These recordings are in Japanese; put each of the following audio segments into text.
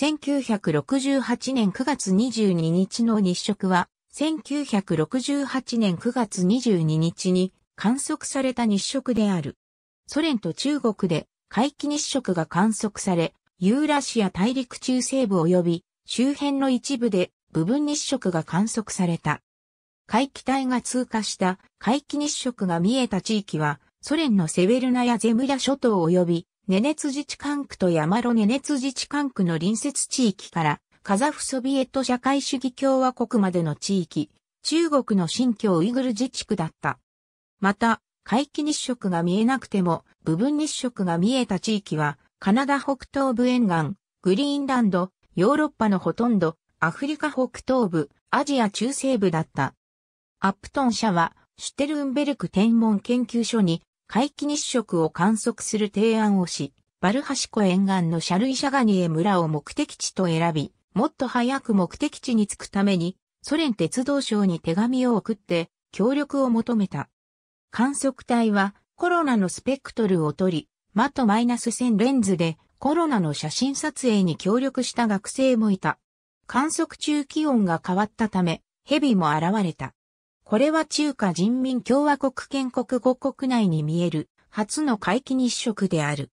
1968年9月22日の日食は、1968年9月22日に観測された日食である。ソ連と中国で回帰日食が観測され、ユーラシア大陸中西部及び周辺の一部で部分日食が観測された。回帰帯が通過した回帰日食が見えた地域は、ソ連のセベルナやゼムラ諸島及びネネツ自治管区と山路ネネツ自治管区の隣接地域から、カザフソビエト社会主義共和国までの地域、中国の新疆ウイグル自治区だった。また、皆既日食が見えなくても、部分日食が見えた地域は、カナダ北東部沿岸、グリーンランド、ヨーロッパのほとんど、アフリカ北東部、アジア中西部だった。アップトン社は、シュテルンベルク天文研究所に回帰日食を観測する提案をし、バルハシコ沿岸のシャルイシャガニエ村を目的地と選び、もっと早く目的地に着くために、ソ連鉄道省に手紙を送って、協力を求めた。観測隊はコロナのスペクトルを取り、マトマイナス1000レンズでコロナの写真撮影に協力した学生もいた。観測中気温が変わったため、蛇も現れた。これは中華人民共和国建国後国内に見える初の皆既日食である。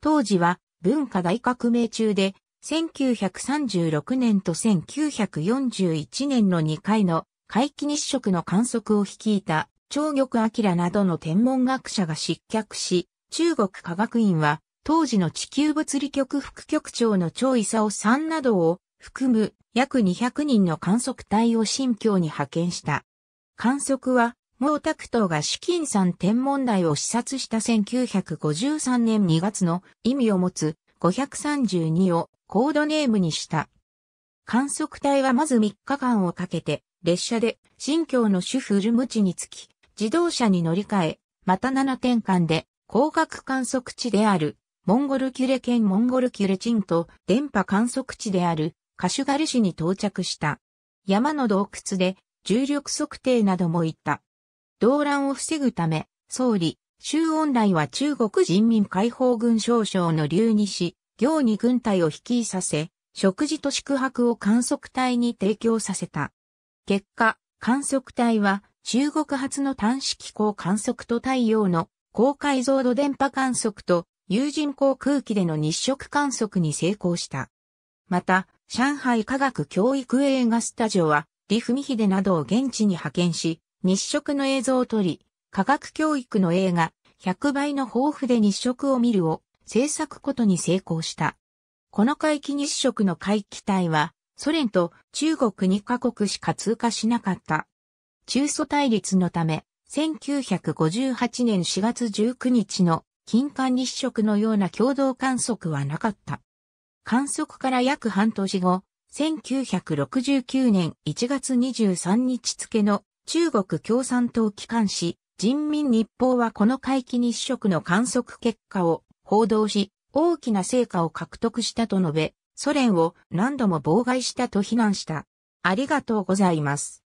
当時は文化大革命中で1936年と1941年の2回の皆既日食の観測を率いた張玉明などの天文学者が失脚し、中国科学院は当時の地球物理局副局長の張夫さんなどを含む約200人の観測隊を新疆に派遣した。観測は、毛沢東が資金山天文台を視察した1953年2月の意味を持つ532をコードネームにした。観測隊はまず3日間をかけて、列車で新疆の主婦ルムチにつき、自動車に乗り換え、また7点間で、光学観測地である、モンゴルキュレ県モンゴルキュレチンと電波観測地である、カシュガル市に到着した。山の洞窟で重力測定なども言った。動乱を防ぐため、総理、周恩来は中国人民解放軍少将の留にし、行に軍隊を率いさせ、食事と宿泊を観測隊に提供させた。結果、観測隊は中国発の端子気観測と太陽の高解像度電波観測と有人航空機での日食観測に成功した。また、上海科学教育映画スタジオは李文秀などを現地に派遣し、日食の映像を撮り、科学教育の映画、100倍の豊富で日食を見るを制作ことに成功した。この回帰日食の回帰隊は、ソ連と中国2カ国しか通過しなかった。中ソ対立のため、1958年4月19日の金管日食のような共同観測はなかった。観測から約半年後、1969年1月23日付の中国共産党機関紙人民日報はこの回帰日食の観測結果を報道し、大きな成果を獲得したと述べ、ソ連を何度も妨害したと非難した。ありがとうございます。